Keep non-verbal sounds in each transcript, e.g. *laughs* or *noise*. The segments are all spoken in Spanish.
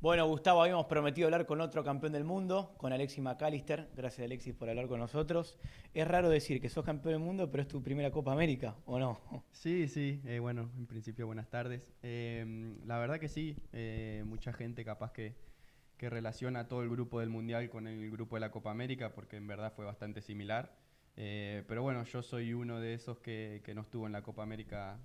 Bueno, Gustavo, habíamos prometido hablar con otro campeón del mundo, con Alexis McAllister. Gracias, Alexis, por hablar con nosotros. Es raro decir que sos campeón del mundo, pero es tu primera Copa América, ¿o no? Sí, sí. Eh, bueno, en principio, buenas tardes. Em, la verdad que sí, eh, mucha gente capaz que, que relaciona todo el grupo del Mundial con el grupo de la Copa América, porque en verdad fue bastante similar. Eh, pero bueno, yo soy uno de esos que, no estuvo en la Copa América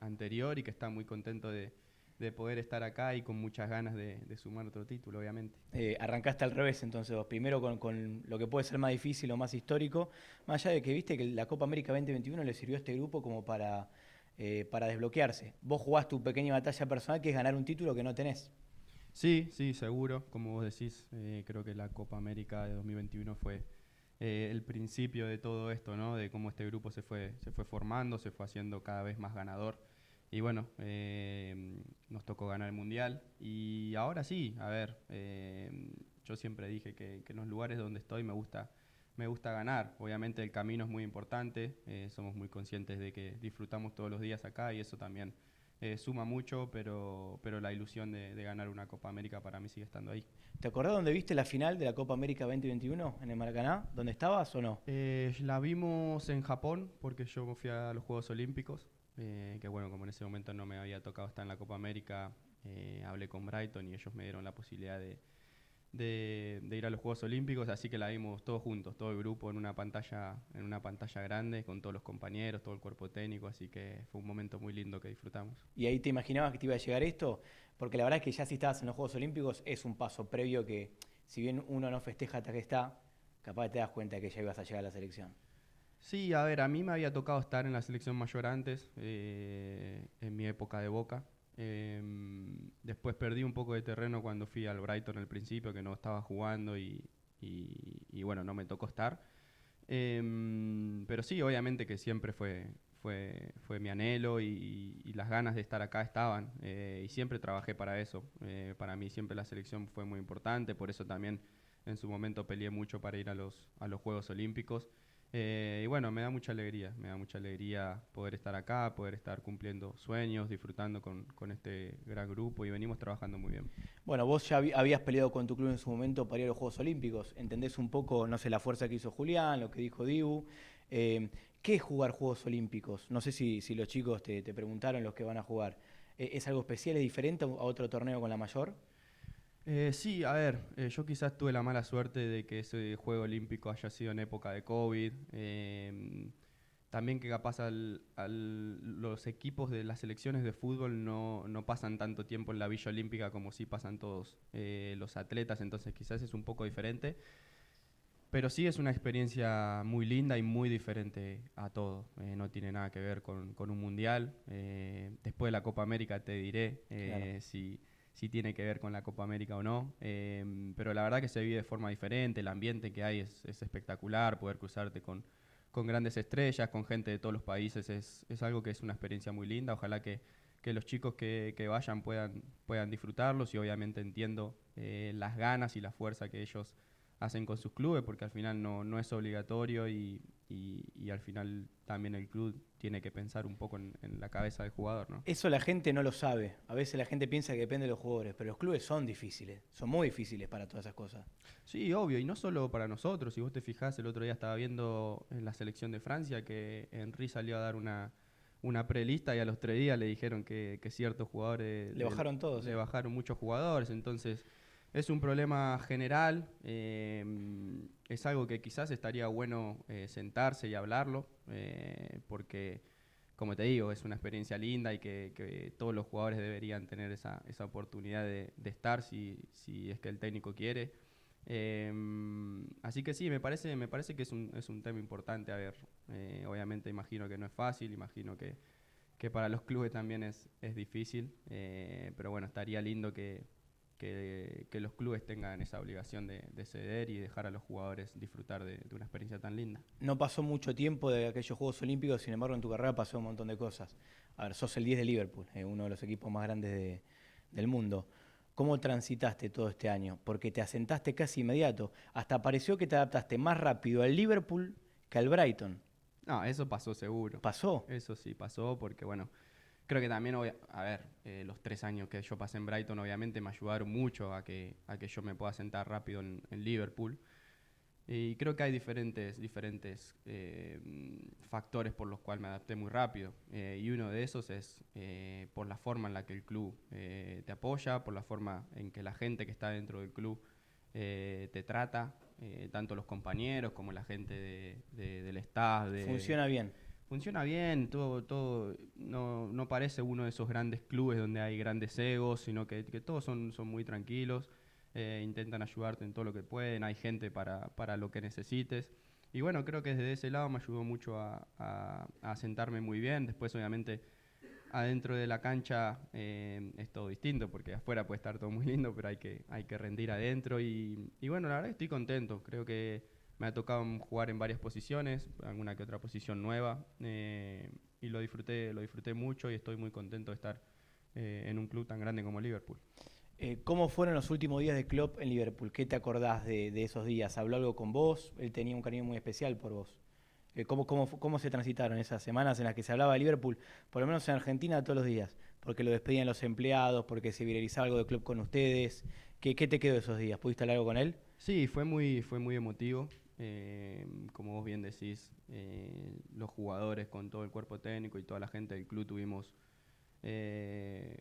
anterior y que está muy contento de, de poder estar acá y con muchas ganas de, sumar otro título, obviamente. Eh, arrancaste al revés entonces vos, primero con, lo que puede ser más difícil o más histórico, más allá de que viste que la Copa América 2021 le sirvió a este grupo como para, eh, para desbloquearse. Vos jugás tu pequeña batalla personal que es ganar un título que no tenés. Sí, sí, seguro, como vos decís, eh, creo que la Copa América de 2021 fue el principio de todo esto, ¿no? De cómo este grupo se fue, se fue formando, se fue haciendo cada vez más ganador y bueno, em, nos tocó ganar el mundial. Y ahora sí, a ver, em, yo siempre dije que, en los lugares donde estoy me gusta, me gusta ganar. Obviamente el camino es muy importante, eh, somos muy conscientes de que disfrutamos todos los días acá y eso también eh, suma mucho, pero, pero la ilusión de, ganar una Copa América para mí sigue estando ahí. ¿Te acordás dónde viste la final de la Copa América 2021 en el Maracaná? ¿Dónde estabas o no? Eh, la vimos en Japón porque yo fui a los Juegos Olímpicos. Eh, que bueno, como en ese momento no me había tocado estar en la Copa América, eh, hablé con Brighton y ellos me dieron la posibilidad de, ir a los Juegos Olímpicos, así que la vimos todos juntos, todo el grupo en una pantalla, en una pantalla grande, con todos los compañeros, todo el cuerpo técnico, así que fue un momento muy lindo que disfrutamos. ¿Y ahí te imaginabas que te iba a llegar esto? Porque la verdad es que ya si estás en los Juegos Olímpicos es un paso previo que si bien uno no festeja hasta que está, capaz te das cuenta que ya ibas a llegar a la selección. Sí, a ver, a mí me había tocado estar en la selección mayor antes, eh, en mi época de Boca. Em, después perdí un poco de terreno cuando fui al Brighton al principio, que no estaba jugando y, bueno, no me tocó estar. Em, pero sí, obviamente que siempre fue, fue, fue mi anhelo y, las ganas de estar acá estaban eh, y siempre trabajé para eso. Eh, para mí siempre la selección fue muy importante, por eso también en su momento peleé mucho para ir a los, a los Juegos Olímpicos. Eh, y bueno, me da mucha alegría, me da mucha alegría poder estar acá, poder estar cumpliendo sueños, disfrutando con, este gran grupo y venimos trabajando muy bien. Bueno, vos ya habías peleado con tu club en su momento para ir a los Juegos Olímpicos, entendés un poco, no sé, la fuerza que hizo Julián, lo que dijo Dibu. Eh, ¿Qué es jugar Juegos Olímpicos? No sé si, los chicos te preguntaron los que van a jugar. ¿E-, ¿Es algo especial, es diferente a otro torneo con la mayor? Eh, sí, a ver, eh, yo quizás tuve la mala suerte de que ese juego olímpico haya sido en época de COVID. Em, también que capaz los equipos de las selecciones de fútbol no, pasan tanto tiempo en la Villa Olímpica como sí pasan todos eh, los atletas, entonces quizás es un poco diferente. Pero sí es una experiencia muy linda y muy diferente a todo. no tiene nada que ver con, un mundial. después de la Copa América te diré si, si tiene que ver con la Copa América o no, eh, pero la verdad que se vive de forma diferente, el ambiente que hay es, espectacular, poder cruzarte con, grandes estrellas, con gente de todos los países, es, algo que es una experiencia muy linda, ojalá que, los chicos que, vayan puedan, disfrutarlos y obviamente entiendo eh, las ganas y la fuerza que ellos hacen con sus clubes, porque al final no, es obligatorio y, al final también el club tiene que pensar un poco en, la cabeza del jugador. ¿no? Eso la gente no lo sabe. A veces la gente piensa que depende de los jugadores, pero los clubes son difíciles, son muy difíciles para todas esas cosas. Sí, obvio, y no solo para nosotros. Si vos te fijás, el otro día estaba viendo en la selección de Francia que Henry salió a dar una, una prelista y a los tres días le dijeron que, ciertos jugadores... Le bajaron todos. Le eh. bajaron muchos jugadores, entonces es un problema general, eh, es algo que quizás estaría bueno eh, sentarse y hablarlo, eh, porque, como te digo, es una experiencia linda y que, todos los jugadores deberían tener esa, esa oportunidad de, estar si, es que el técnico quiere. así que sí, me parece, me parece que es un, tema importante. A ver, obviamente imagino que no es fácil, imagino que, que para los clubes también es, es difícil, pero bueno, estaría lindo que, que, los clubes tengan esa obligación de, ceder y dejar a los jugadores disfrutar de, una experiencia tan linda. No pasó mucho tiempo de aquellos Juegos Olímpicos, sin embargo en tu carrera pasó un montón de cosas. A ver, sos el 10 de Liverpool, eh, uno de los equipos más grandes del mundo. ¿Cómo transitaste todo este año? Porque te asentaste casi inmediato. Hasta pareció que te adaptaste más rápido al Liverpool que al Brighton. No, eso pasó seguro. ¿Pasó? Eso sí, pasó porque, bueno, creo que también, a ver, eh, los tres años que yo pasé en Brighton obviamente me ayudaron mucho a que, a que yo me pueda sentar rápido en, Liverpool. Y creo que hay diferentes, diferentes eh, factores por los cuales me adapté muy rápido. Eh, y uno de esos es por la forma en la que el club te apoya, por la forma en que la gente que está dentro del club te trata, tanto los compañeros como la gente del staff. Funciona bien funciona bien, todo, todo no, no, parece uno de esos grandes clubes donde hay grandes egos, sino que, todos son, son muy tranquilos, eh, intentan ayudarte en todo lo que pueden, hay gente para, para, lo que necesites. Y bueno, creo que desde ese lado me ayudó mucho a, sentarme muy bien. Después, obviamente, adentro de la cancha eh, es todo distinto, porque afuera puede estar todo muy lindo, pero hay que, hay que rendir adentro. Y, bueno, la verdad estoy contento. Creo que me ha tocado jugar en varias posiciones, alguna que otra posición nueva, eh, y lo disfruté, lo disfruté mucho y estoy muy contento de estar eh, en un club tan grande como Liverpool. Eh, ¿Cómo fueron los últimos días de club en Liverpool? ¿Qué te acordás de, esos días? ¿Habló algo con vos? Él tenía un cariño muy especial por vos. ¿cómo, se transitaron esas semanas en las que se hablaba de Liverpool? Por lo menos en Argentina todos los días. Porque lo despedían los empleados, porque se viralizaba algo de club con ustedes. ¿Qué, qué te quedó de esos días? ¿Pudiste hablar algo con él? Sí, fue muy, fue muy emotivo. Eh, como vos bien decís, eh, los jugadores con todo el cuerpo técnico y toda la gente del club tuvimos eh,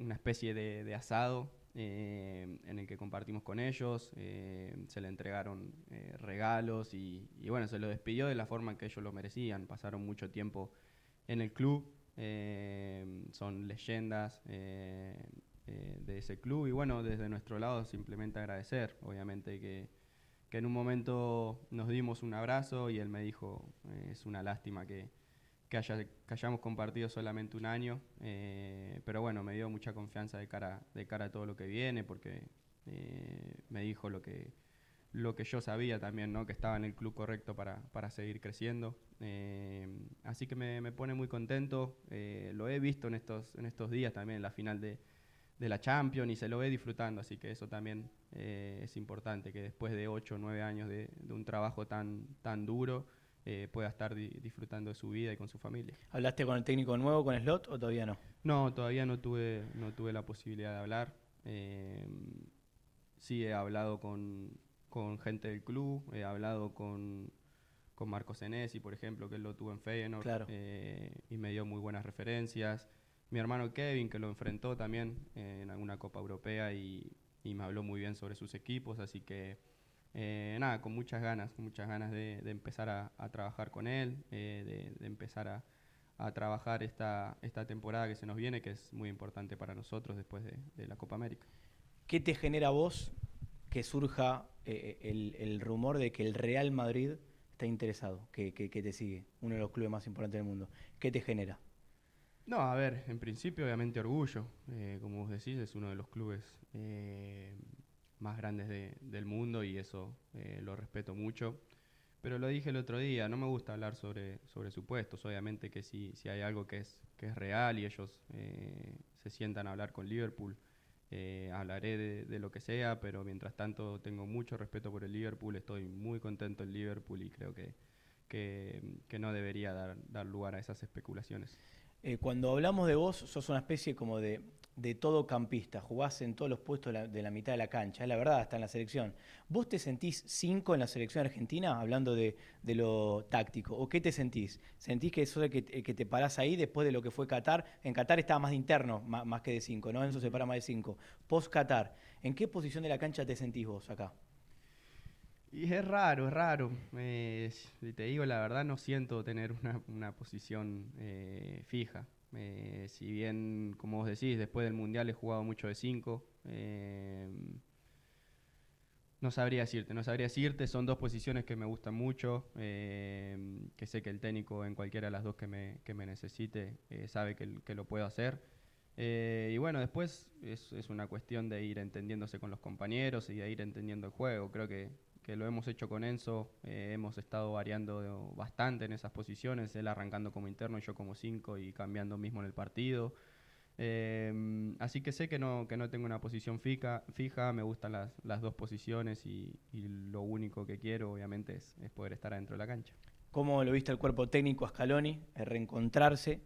una especie de, asado en el que compartimos con ellos, se le entregaron regalos y, y, bueno, se lo despidió de la forma que ellos lo merecían, pasaron mucho tiempo en el club, son leyendas de ese club y bueno, desde nuestro lado simplemente agradecer, obviamente que que en un momento nos dimos un abrazo y él me dijo, eh, es una lástima que, hayamos compartido solamente un año, eh, pero bueno, me dio mucha confianza de cara, de cara a todo lo que viene, porque eh, me dijo lo que, lo que yo sabía también, ¿no? que estaba en el club correcto para, seguir creciendo. así que me, me, pone muy contento, lo he visto en estos, en estos días también, en la final de de la Champions y se lo ve disfrutando, así que eso también eh, es importante, que después de 8 o 9 años de, un trabajo tan, tan duro eh, pueda estar disfrutando de su vida y con su familia. ¿Hablaste con el técnico nuevo, con Slot, o todavía no? No, todavía no tuve, no tuve la posibilidad de hablar. Eh, sí he hablado con, gente del club, he hablado con, con Marcos Enesi, por ejemplo, que él lo tuvo en Feyenoord, y me dio muy buenas referencias mi hermano Kevin, que lo enfrentó también eh, en alguna Copa Europea y, me habló muy bien sobre sus equipos, así que eh, nada, con muchas ganas, muchas ganas de, empezar a, trabajar con él, eh, de, empezar a, trabajar esta, esta, temporada que se nos viene, que es muy importante para nosotros después de, la Copa América. ¿Qué te genera vos que surja el, rumor de que el Real Madrid está interesado, que te sigue, uno de los clubes más importantes del mundo? ¿Qué te genera? No, a ver, en principio obviamente orgullo. Eh, como vos decís, es uno de los clubes eh, más grandes del mundo y eso eh, lo respeto mucho. Pero lo dije el otro día, no me gusta hablar sobre, sobre supuestos. Obviamente que si, hay algo que es, que es real y ellos se sientan a hablar con Liverpool, hablaré de, de lo que sea, pero mientras tanto tengo mucho respeto por el Liverpool, estoy muy contento en Liverpool y creo que, que, que, no debería dar, dar, lugar a esas especulaciones. Eh, cuando hablamos de vos, sos una especie como de, de todo campista, jugás en todos los puestos de la, mitad de la cancha, es la verdad, hasta en la selección. ¿Vos te sentís cinco en la selección argentina, hablando de, lo táctico? ¿O qué te sentís? ¿Sentís que eso el que, te parás ahí después de lo que fue Qatar? En Qatar estaba más de interno, más, que de cinco, ¿no? eso se para más de cinco. Post Qatar, ¿en qué posición de la cancha te sentís vos acá? Y es raro, es raro. Eh, te digo, la verdad no siento tener una, posición eh, fija. Eh, si bien, como vos decís, después del Mundial he jugado mucho de 5. no sabría decirte, no sabría decirte. Son dos posiciones que me gustan mucho, que sé que el técnico en cualquiera de las dos que me, necesite sabe que, lo puedo hacer. y bueno, después es, es una cuestión de ir entendiéndose con los compañeros y de ir entendiendo el juego. Creo que que lo hemos hecho con Enzo, eh, hemos estado variando bastante en esas posiciones, él arrancando como interno y yo como cinco y cambiando mismo en el partido. Eh, así que sé que no, que no tengo una posición fija, me gustan las, dos posiciones y, lo único que quiero obviamente es, poder estar adentro de la cancha. ¿Cómo lo viste el cuerpo técnico a Scaloni, reencontrarse?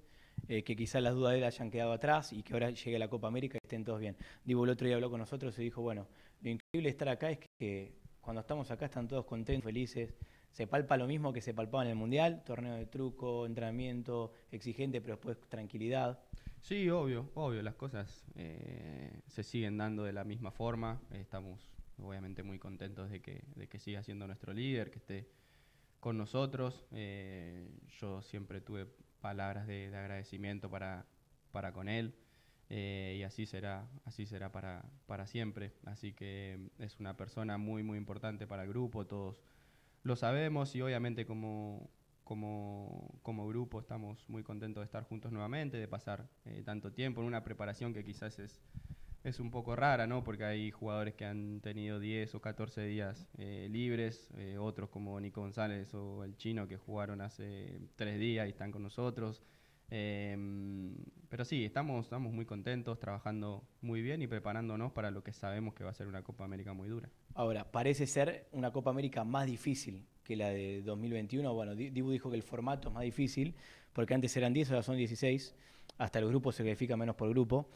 Eh, que quizás las dudas de él hayan quedado atrás y que ahora llegue la Copa América y estén todos bien. Digo, el otro día habló con nosotros y dijo, bueno, lo increíble de estar acá es que cuando estamos acá están todos contentos, felices. Se palpa lo mismo que se palpaba en el Mundial, torneo de truco, entrenamiento exigente, pero después tranquilidad. Sí, obvio, obvio, las cosas eh, se siguen dando de la misma forma. Estamos obviamente muy contentos de que, siga siendo nuestro líder, que esté con nosotros. Eh, yo siempre tuve palabras de, agradecimiento para, para con él. Eh, y así será, así será para, para siempre. Así que mm, es una persona muy, muy importante para el grupo, todos lo sabemos y obviamente como, grupo estamos muy contentos de estar juntos nuevamente, de pasar eh, tanto tiempo en una preparación que quizás es, un poco rara, ¿no? Porque hay jugadores que han tenido 10 o 14 días eh, libres, otros como Nico González o el chino que jugaron hace tres días y están con nosotros. Em, pero sí, estamos, estamos muy contentos, trabajando muy bien y preparándonos para lo que sabemos que va a ser una Copa América muy dura. Ahora, parece ser una Copa América más difícil que la de 2021. Bueno, Dibu dijo que el formato es más difícil, porque antes eran 10, ahora son 16. Hasta el grupo se califica menos por grupo.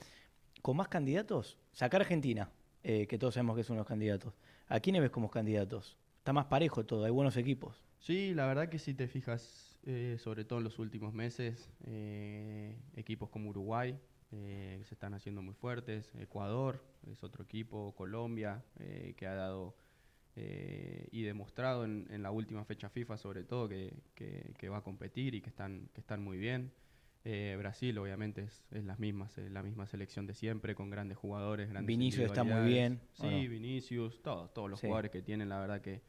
¿Con más candidatos? Sacar Argentina, eh, que todos sabemos que son los candidatos. ¿A quiénes ves como candidatos? Está más parejo todo, hay buenos equipos. Sí, la verdad que si te fijas, eh, sobre todo en los últimos meses, eh, equipos como Uruguay eh, se están haciendo muy fuertes, Ecuador es otro equipo, Colombia que ha dado y demostrado en, la última fecha FIFA sobre todo que, va a competir y que están, que están muy bien. Brasil obviamente es, las mismas, la misma selección de siempre con grandes jugadores, grandes Vinicius está muy bien. Sí, Vinicius, todos, los jugadores que tienen, la verdad que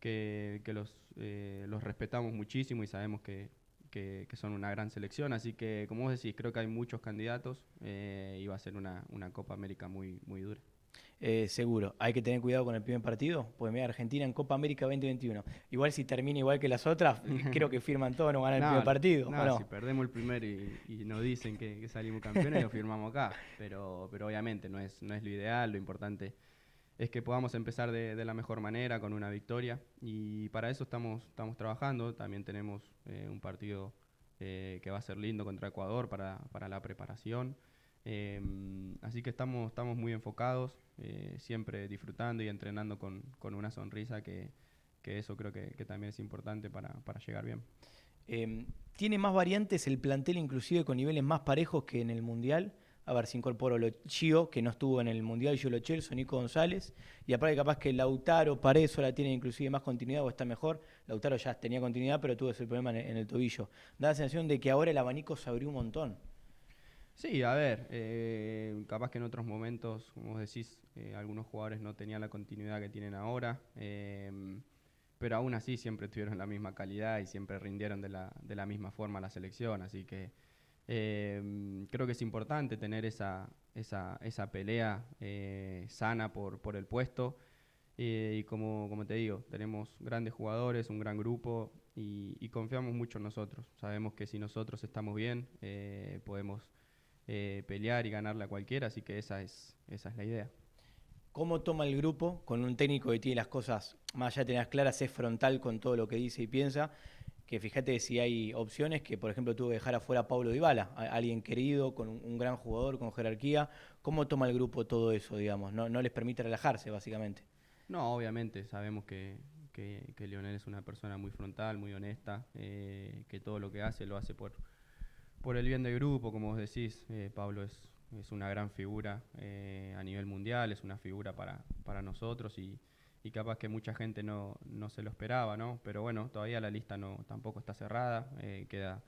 que, los, eh, los respetamos muchísimo y sabemos que, que, son una gran selección. Así que, como vos decís, creo que hay muchos candidatos eh, y va a ser una, una Copa América muy, muy dura. Eh, seguro, hay que tener cuidado con el primer partido, pues mira, Argentina en Copa América 2021. Igual si termina igual que las otras, *laughs* creo que firman todo, no ganan el primer partido. No, si perdemos el primer y, nos dicen que, salimos campeones, lo firmamos acá. Pero, pero obviamente no es, no es lo ideal, lo importante es que podamos empezar de, la mejor manera, con una victoria. Y para eso estamos, trabajando. También tenemos eh, un partido eh, que va a ser lindo contra Ecuador para, la preparación. Em, así que estamos, muy enfocados, eh, siempre disfrutando y entrenando con, una sonrisa, que, eso creo que, también es importante para llegar bien. Em, ¿Tiene más variantes el plantel inclusive con niveles más parejos que en el Mundial? A ver si incorporó lo Gio, que no estuvo en el Mundial, lo Lochelso, Nico González. Y aparte capaz que Lautaro, para eso la tiene inclusive más continuidad o está mejor. Lautaro ya tenía continuidad, pero tuvo ese problema en el, tobillo. Da la sensación de que ahora el abanico se abrió un montón. Sí, a ver, eh, capaz que en otros momentos, como decís, eh, algunos jugadores no tenían la continuidad que tienen ahora, eh, pero aún así siempre tuvieron la misma calidad y siempre rindieron de la, de la misma forma a la selección, así que Em, creo que es importante tener esa, esa, esa pelea eh, sana por, por, el puesto. Eh, y como, como, te digo, tenemos grandes jugadores, un gran grupo y, confiamos mucho en nosotros. Sabemos que si nosotros estamos bien, eh, podemos pelear y ganarle a cualquiera, así que esa es, esa es la idea. ¿Cómo toma el grupo con un técnico que tiene las cosas más allá de tener claras, es frontal con todo lo que dice y piensa? que fíjate si hay opciones que, por ejemplo, tuvo que dejar afuera a Pablo Dybala, alguien querido, con un, gran jugador, con jerarquía. ¿Cómo toma el grupo todo eso, digamos? No, no les permite relajarse, básicamente. No, obviamente, sabemos que, que, Lionel es una persona muy frontal, muy honesta, eh, que todo lo que hace lo hace por, por el bien del grupo, como vos decís. Eh, Pablo es, es, una gran figura eh, a nivel mundial, es una figura para, para nosotros y y capaz que mucha gente no, se lo esperaba, ¿no? Pero bueno, todavía la lista no tampoco está cerrada, eh, queda,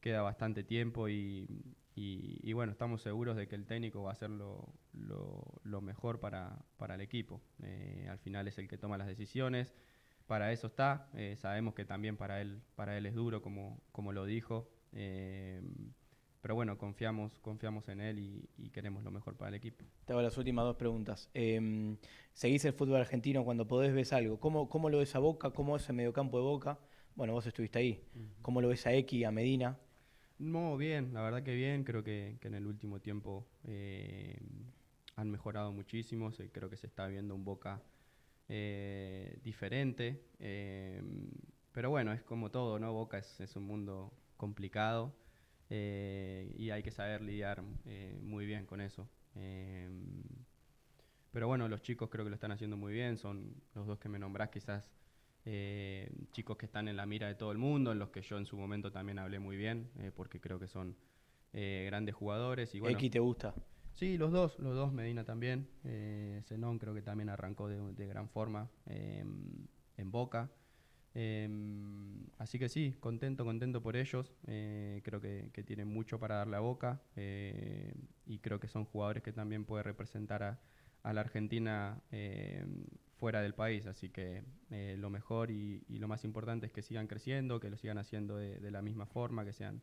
queda bastante tiempo y, bueno, estamos seguros de que el técnico va a ser lo, mejor para, para, el equipo. Eh, al final es el que toma las decisiones, para eso está, eh, sabemos que también para él, para él es duro, como, como lo dijo pero bueno, confiamos, confiamos en él y, queremos lo mejor para el equipo. Te hago las últimas dos preguntas. Em, seguís el fútbol argentino cuando podés ves algo. ¿Cómo, lo ves a Boca? ¿Cómo es el mediocampo de Boca? Bueno, vos estuviste ahí. ¿Cómo lo ves a X, a Medina? No, bien, la verdad que bien. Creo que, en el último tiempo eh, han mejorado muchísimo. creo que se está viendo un Boca eh, diferente. Em, pero bueno, es como todo, ¿no? Boca es, es un mundo complicado. Eh, y hay que saber lidiar eh, muy bien con eso. Em, pero bueno, los chicos creo que lo están haciendo muy bien, son los dos que me nombrás quizás eh, chicos que están en la mira de todo el mundo, en los que yo en su momento también hablé muy bien, porque creo que son grandes jugadores. Y bueno, ¿X te gusta? Sí, los dos, los dos, Medina también. Zenón creo que también arrancó de gran forma em, en Boca. Em, así que sí, contento, contento por ellos. Eh, creo que, tienen mucho para dar la boca eh, y creo que son jugadores que también puede representar a, la Argentina em, fuera del país. Así que eh, lo mejor y, lo más importante es que sigan creciendo, que lo sigan haciendo de, la misma forma, que sean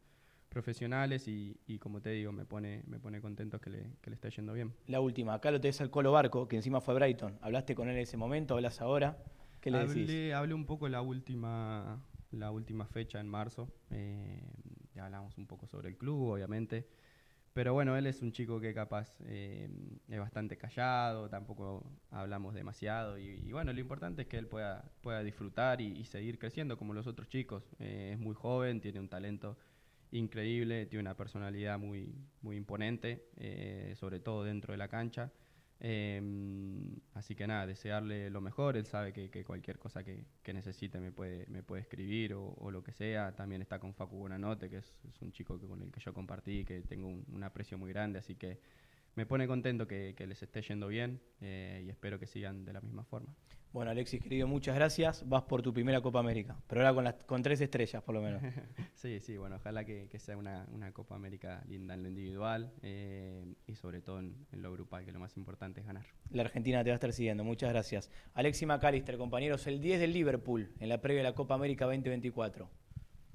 profesionales y, como te digo, me pone, me pone contento que le, que le yendo bien. La última, acá lo tenés al Colo Barco, que encima fue Brighton. ¿Hablaste con él en ese momento? ¿Hablas ahora? Hable le hablé, un poco la última, la última fecha en marzo. Eh, hablamos un poco sobre el club, obviamente. Pero bueno, él es un chico que capaz eh, es bastante callado, tampoco hablamos demasiado. Y, bueno, lo importante es que él pueda, pueda disfrutar y, seguir creciendo como los otros chicos. Eh, es muy joven, tiene un talento increíble, tiene una personalidad muy, muy imponente, sobre todo dentro de la cancha. Em, así que nada, desearle lo mejor. Él sabe que, cualquier cosa que, necesite me puede, me puede escribir o, lo que sea. También está con Facu Bonanote que es, un chico que, con el que yo compartí, que tengo un aprecio muy grande. Así que me pone contento que, les esté yendo bien eh, y espero que sigan de la misma forma. Bueno, Alexis, querido, muchas gracias. Vas por tu primera Copa América, pero ahora con, las, con tres estrellas por lo menos. *laughs* sí, sí, bueno, ojalá que, sea una, Copa América linda en lo individual eh, y sobre todo en, en, lo grupal, que lo más importante es ganar. La Argentina te va a estar siguiendo, muchas gracias. Alexis McAllister, compañeros, el 10 del Liverpool en la previa de la Copa América 2024.